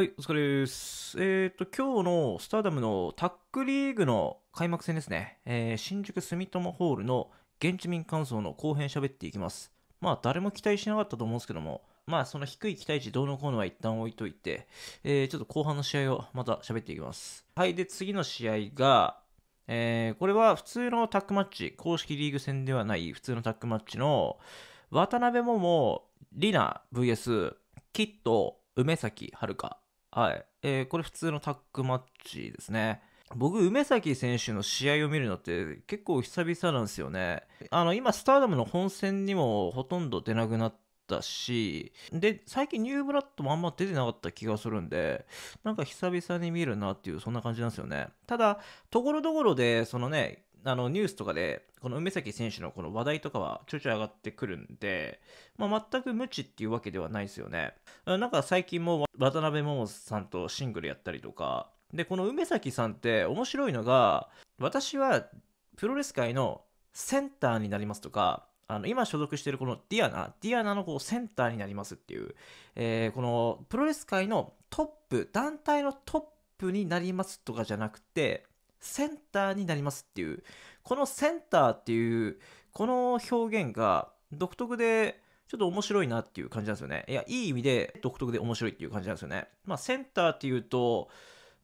はい、お疲れです。えっ、ー、と、今日のスターダムのタックリーグの開幕戦ですね、えー、新宿住友ホールの現地民感想の後編喋っていきます。まあ、誰も期待しなかったと思うんですけども、まあ、その低い期待値どうのこうのは一旦置いといて、えー、ちょっと後半の試合をまた喋っていきます。はい、で、次の試合が、えこれは普通のタックマッチ、公式リーグ戦ではない普通のタックマッチの、渡辺桃、里奈 VS、キット、梅崎遥はい。えー、これ普通のタックマッチですね。僕、梅崎選手の試合を見るのって結構久々なんですよね。あの、今、スターダムの本戦にもほとんど出なくなったし、で、最近ニューブラッドもあんま出てなかった気がするんで、なんか久々に見るなっていう、そんな感じなんですよね。ただ、ところどころで、そのね、あのニュースとかで、この梅崎選手のこの話題とかはちょいちょい上がってくるんで、まあ、全く無知っていうわけではないですよね。なんか最近も渡辺桃さんとシングルやったりとか、で、この梅崎さんって面白いのが、私はプロレス界のセンターになりますとか、あの今所属しているこのディアナ、ディアナのこうセンターになりますっていう、えー、このプロレス界のトップ、団体のトップになりますとかじゃなくて、センターになりますっていう、このセンターっていう、この表現が独特で、ちょっと面白いなっていう感じなんですよね。いや、いい意味で独特で面白いっていう感じなんですよね。まあ、センターっていうと、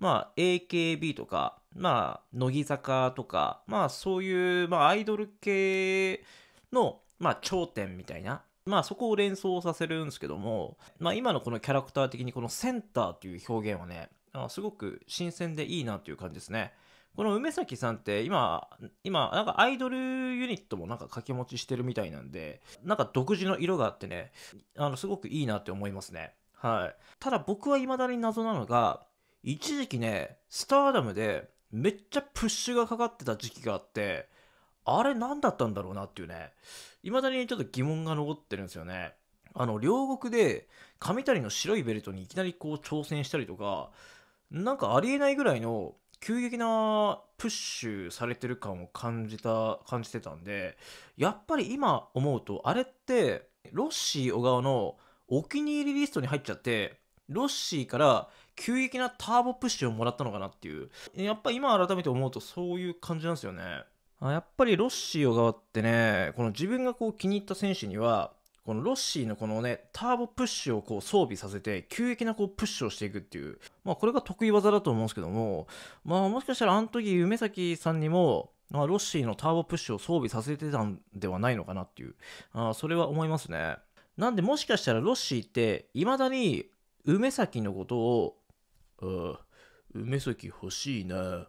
まあ、AKB とか、まあ、乃木坂とか、まあ、そういう、まあ、アイドル系の、まあ、頂点みたいな、まあ、そこを連想させるんですけども、まあ、今のこのキャラクター的にこのセンターっていう表現はね、あすごく新鮮でいいなっていう感じですね。この梅崎さんって今、今、なんかアイドルユニットもなんか掛け持ちしてるみたいなんで、なんか独自の色があってね、あの、すごくいいなって思いますね。はい。ただ僕は未だに謎なのが、一時期ね、スターダムでめっちゃプッシュがかかってた時期があって、あれ何だったんだろうなっていうね、未だにちょっと疑問が残ってるんですよね。あの、両国で、上谷の白いベルトにいきなりこう挑戦したりとか、なんかありえないぐらいの急激なプッシュされてる感を感じた感じてたんでやっぱり今思うとあれってロッシー小川のお気に入りリストに入っちゃってロッシーから急激なターボプッシュをもらったのかなっていうやっぱ今改めて思うとそういう感じなんですよねやっぱりロッシー小川ってねこの自分がこう気に入った選手にはこのロッシーのこのね、ターボプッシュをこう装備させて、急激なこうプッシュをしていくっていう、まあこれが得意技だと思うんですけども、まあもしかしたらあの時梅崎さんにも、まあ、ロッシーのターボプッシュを装備させてたんではないのかなっていう、あそれは思いますね。なんでもしかしたらロッシーって、未だに梅崎のことを、ああ、梅崎欲しいな、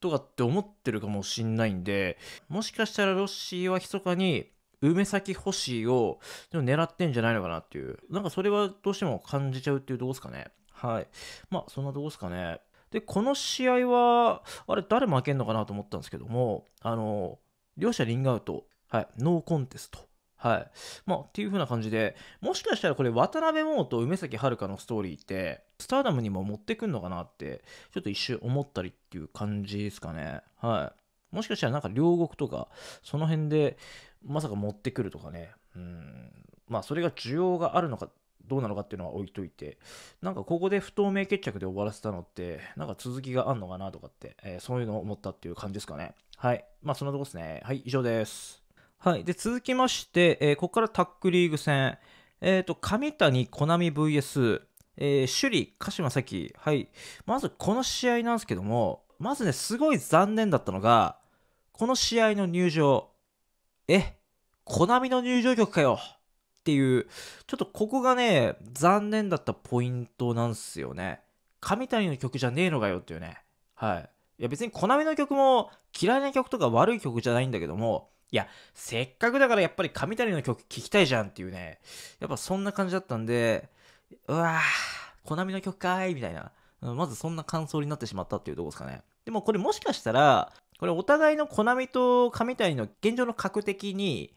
とかって思ってるかもしんないんで、もしかしたらロッシーは密かに、梅崎星を狙ってんじゃないのかなっていう、なんかそれはどうしても感じちゃうっていうとこですかね。はい。まあ、そんなとこですかね。で、この試合は、あれ、誰負けんのかなと思ったんですけども、あの、両者リングアウト、はい、ノーコンテスト。はい。まあ、っていう風な感じで、もしかしたらこれ、渡辺桃と梅崎遥のストーリーって、スターダムにも持ってくんのかなって、ちょっと一瞬思ったりっていう感じですかね。はい。もしかしたらなんか両国とか、その辺でまさか持ってくるとかね、うん、まあそれが需要があるのかどうなのかっていうのは置いといて、なんかここで不透明決着で終わらせたのって、なんか続きがあんのかなとかって、えー、そういうのを思ったっていう感じですかね。はい。まあそんなとこですね。はい、以上です。はい。で、続きまして、えー、ここからタックリーグ戦。えっ、ー、と、上谷、コナミ VS、えー、首里、鹿島咲。はい。まずこの試合なんですけども、まずね、すごい残念だったのが、この試合の入場。えコナミの入場曲かよっていう、ちょっとここがね、残念だったポイントなんすよね。神谷の曲じゃねえのかよっていうね。はい。いや別にコナミの曲も嫌いな曲とか悪い曲じゃないんだけども、いや、せっかくだからやっぱり神谷の曲聴きたいじゃんっていうね。やっぱそんな感じだったんで、うわぁ、コナミの曲かーいみたいな。まずそんな感想になってしまったっていうとこですかね。でもこれもしかしたら、これお互いのコナミと神谷の現状の確的に、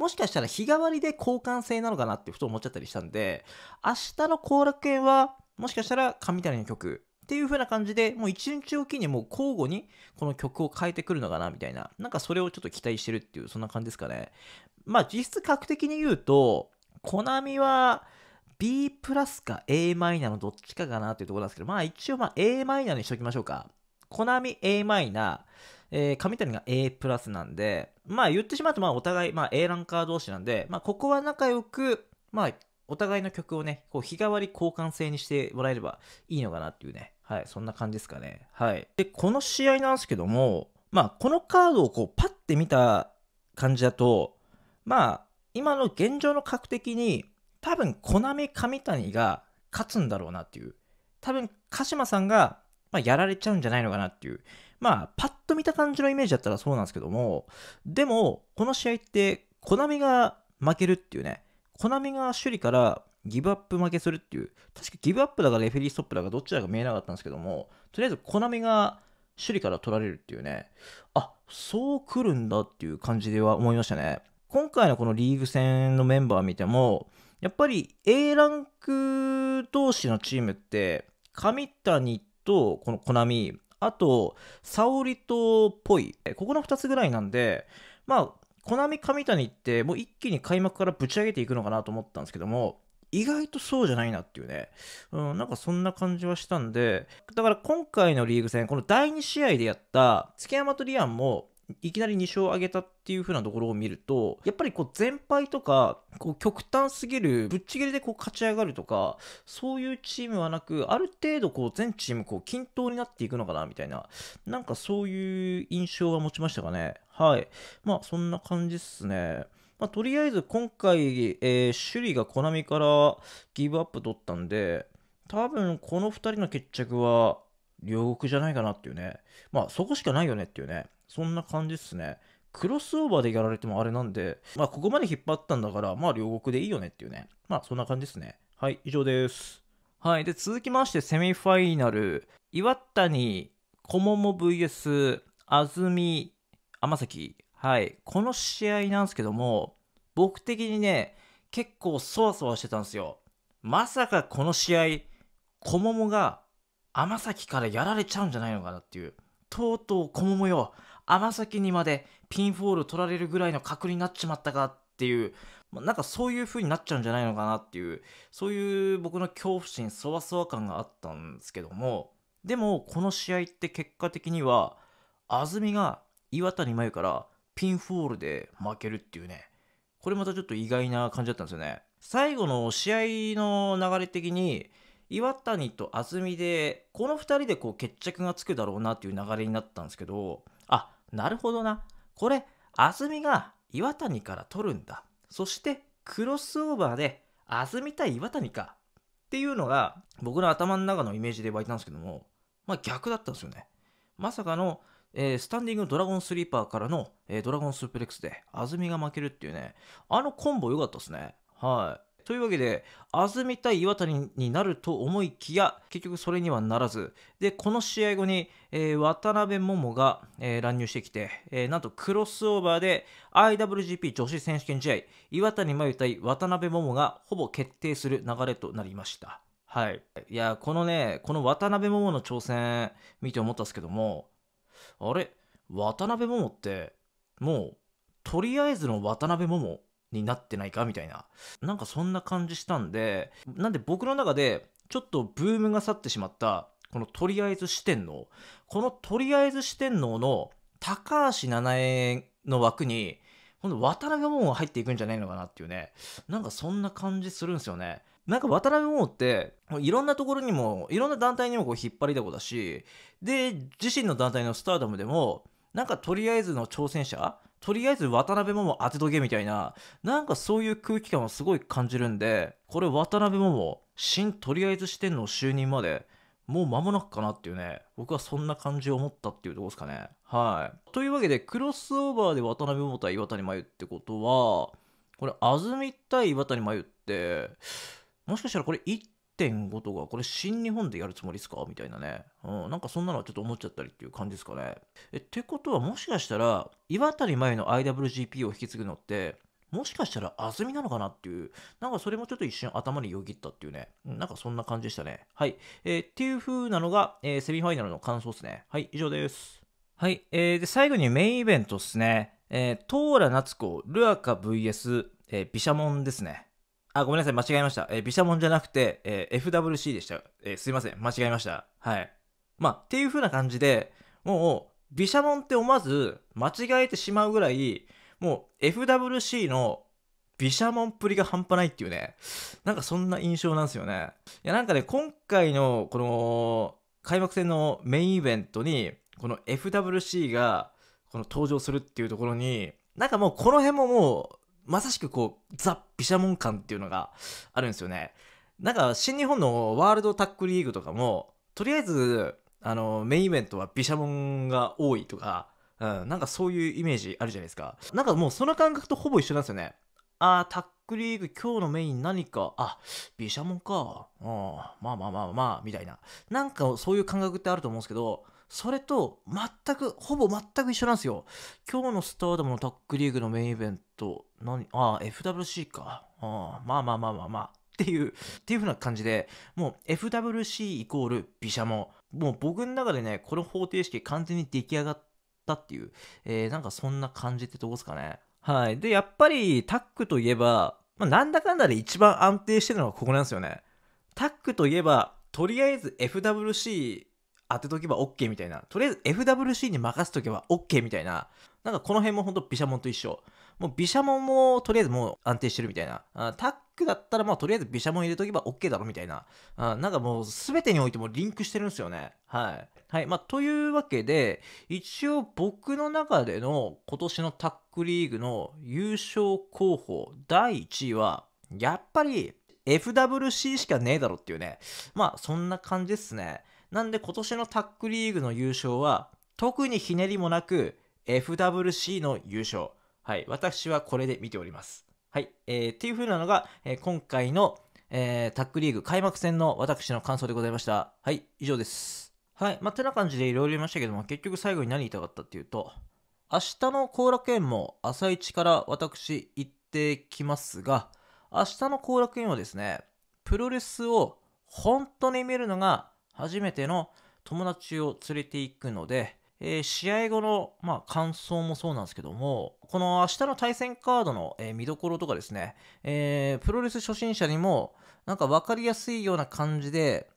もしかしたら日替わりで交換性なのかなってふと思っちゃったりしたんで、明日の後楽園は、もしかしたら上谷の曲っていう風な感じで、もう一日おきにもう交互にこの曲を変えてくるのかなみたいな、なんかそれをちょっと期待してるっていう、そんな感じですかね。まあ実質格的に言うと、コナミは B プラスか a マイナーのどっちかかなっていうところなんですけど、まあ一応まあ a マイナーにしときましょうか。コナミ a マイナー。えー、上谷が A プラスなんで、まあ言ってしまうと、まあお互い、まあ A ランカー同士なんで、まあここは仲良く、まあお互いの曲をね、こう日替わり交換制にしてもらえればいいのかなっていうね、はい、そんな感じですかね。はい。で、この試合なんですけども、まあこのカードをこうパッて見た感じだと、まあ今の現状の格的に、多分、コナミ上谷が勝つんだろうなっていう。多分、鹿島さんがまあ、やられちゃうんじゃないのかなっていう。まあ、パッと見た感じのイメージだったらそうなんですけども、でも、この試合って、コナミが負けるっていうね、コナミが首里からギブアップ負けするっていう、確かギブアップだかレフェリーストップだかどっちだか見えなかったんですけども、とりあえずコナミが首里から取られるっていうね、あ、そう来るんだっていう感じでは思いましたね。今回のこのリーグ戦のメンバー見ても、やっぱり A ランク同士のチームって、上谷と、このコナミ、あと、サオリとっぽい、ここの2つぐらいなんで、まあ、コナミ神谷ってもう一気に開幕からぶち上げていくのかなと思ったんですけども、意外とそうじゃないなっていうね、うん、なんかそんな感じはしたんで、だから今回のリーグ戦、この第2試合でやった月山とリアンも、いきなり2勝上げたっていう風なところを見ると、やっぱりこう全敗とか、こう極端すぎる、ぶっちぎりでこう勝ち上がるとか、そういうチームはなく、ある程度こう全チームこう均等になっていくのかなみたいな、なんかそういう印象は持ちましたかね。はい。まあそんな感じっすね。まあ、とりあえず今回、えー、首里がコナミからギブアップ取ったんで、多分この2人の決着は両国じゃないかなっていうね。まあそこしかないよねっていうね。そんな感じっすね。クロスオーバーでやられてもあれなんで、まあ、ここまで引っ張ったんだから、まあ、両国でいいよねっていうね。まあ、そんな感じですね。はい、以上です。はい、で、続きまして、セミファイナル。岩谷、小桃 VS、安住、天崎。はい、この試合なんですけども、僕的にね、結構そわそわしてたんですよ。まさかこの試合、小桃が天崎からやられちゃうんじゃないのかなっていう。とうとう小桃よ、尼崎にまでピンフォール取られるぐらいの格になっちまったかっていう、まあ、なんかそういう風になっちゃうんじゃないのかなっていう、そういう僕の恐怖心、そわそわ感があったんですけども、でもこの試合って結果的には、安住が岩谷真由からピンフォールで負けるっていうね、これまたちょっと意外な感じだったんですよね。最後の試合の流れ的に、岩谷と安住で、この2人でこう決着がつくだろうなっていう流れになったんですけど、なるほどな。これ、安住が岩谷から取るんだ。そして、クロスオーバーで、安住対岩谷か。っていうのが、僕の頭の中のイメージで湧いたんですけども、まあ逆だったんですよね。まさかの、えー、スタンディングドラゴンスリーパーからの、えー、ドラゴンスープレックスで、安住が負けるっていうね、あのコンボ良かったですね。はい。というわけで、安住対岩谷になると思いきや、結局それにはならず、で、この試合後に、えー、渡辺桃が、えー、乱入してきて、えー、なんとクロスオーバーで IWGP 女子選手権試合、岩谷真由対渡辺桃がほぼ決定する流れとなりました。はい。いや、このね、この渡辺桃の挑戦見て思ったんですけども、あれ渡辺桃って、もう、とりあえずの渡辺桃になってないかみたいな。なんかそんな感じしたんで、なんで僕の中で、ちょっとブームが去ってしまった、このとりあえず四天王。このとりあえず四天王の高橋七重の枠に、今度渡辺門が入っていくんじゃないのかなっていうね。なんかそんな感じするんですよね。なんか渡辺桃って、いろんなところにも、いろんな団体にもこう引っ張りだこだし、で、自身の団体のスターダムでも、なんかとりあえずの挑戦者とりあえず渡辺桃当てとけみたいな、なんかそういう空気感をすごい感じるんで、これ渡辺桃、新とりあえずてんの就任まで、もう間もなくかなっていうね、僕はそんな感じを持ったっていうとこですかね。はい。というわけで、クロスオーバーで渡辺桃対岩谷真由ってことは、これ、安住対岩谷真由って、もしかしたらこれ1 1.5とか、これ新日本でやるつもりですかみたいなね。うん、なんかそんなのはちょっと思っちゃったりっていう感じですかね。え、ってことはもしかしたら、岩谷前の IWGP を引き継ぐのって、もしかしたら安住なのかなっていう、なんかそれもちょっと一瞬頭によぎったっていうね、なんかそんな感じでしたね。はい。えー、っていう風なのが、えー、セミファイナルの感想ですね。はい、以上です。はい。えー、で、最後にメインイベントですね。えー、トーラ夏子、ルアカ VS、えー、ビシャモンですね。あ、ごめんなさい、間違えました。えー、ビシャモンじゃなくて、えー、FWC でした。えー、すいません、間違えました。はい。まあ、っていう風な感じで、もう、ビシャモンって思わず間違えてしまうぐらい、もう FWC のビシャモンっぷりが半端ないっていうね、なんかそんな印象なんですよね。いや、なんかね、今回のこの開幕戦のメインイベントに、この FWC がこの登場するっていうところに、なんかもうこの辺ももうまさしくこう、ザ・ャモン感っていうのがあるんですよね。なんか、新日本のワールドタックリーグとかも、とりあえず、あの、メインイベントは毘沙門が多いとか、うん、なんかそういうイメージあるじゃないですか。なんかもうその感覚とほぼ一緒なんですよね。あー、タックリーグ今日のメイン何か、あ、毘沙門か、うん、まあまあまあまあ、みたいな。なんかそういう感覚ってあると思うんですけど、それと全く、ほぼ全く一緒なんですよ。今日のスターダムのタックリーグのメインイベント、何、あ、FWC か。あまあまあまあまあまあ。っていう、っていうふうな感じで、もう FWC イコールビシャモ。もう僕の中でね、この方程式完全に出来上がったっていう、えー、なんかそんな感じってどこですかね。はい。で、やっぱりタックといえば、まあ、なんだかんだで一番安定してるのがここなんですよね。タックといえば、とりあえず FWC 当てとけば OK みたいな、とりあえず FWC に任せとけば OK みたいな、なんかこの辺もほんと毘沙門と一緒。もう毘沙門もとりあえずもう安定してるみたいな。あタックだったらまあとりあえず毘沙門入れとけば OK だろみたいな。あなんかもう全てにおいてもリンクしてるんですよね。はい。はい。まあというわけで、一応僕の中での今年のタックリーグの優勝候補第1位は、やっぱり FWC しかねえだろっていうね。まあそんな感じですね。なんで今年のタックリーグの優勝は、特にひねりもなく、FWC の優勝。はい、私はこれで見ております。はい、えー、っていう風なのが、えー、今回の、えー、タックリーグ開幕戦の私の感想でございました。はい、以上です。はい、まあ、てな感じでいろいろ言いましたけども、結局最後に何言いたかったっていうと、明日の後楽園も朝一から私行ってきますが、明日の後楽園はですね、プロレスを本当に見るのが初めての友達を連れて行くので、えー、試合後の、まあ、感想もそうなんですけども、この明日の対戦カードの、えー、見どころとかですね、えー、プロレス初心者にも、なんか分かりやすいような感じで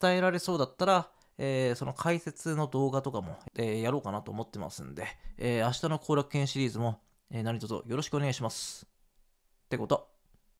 伝えられそうだったら、えー、その解説の動画とかも、えー、やろうかなと思ってますんで、えー、明日の後楽園シリーズも、えー、何卒よろしくお願いします。ってこと。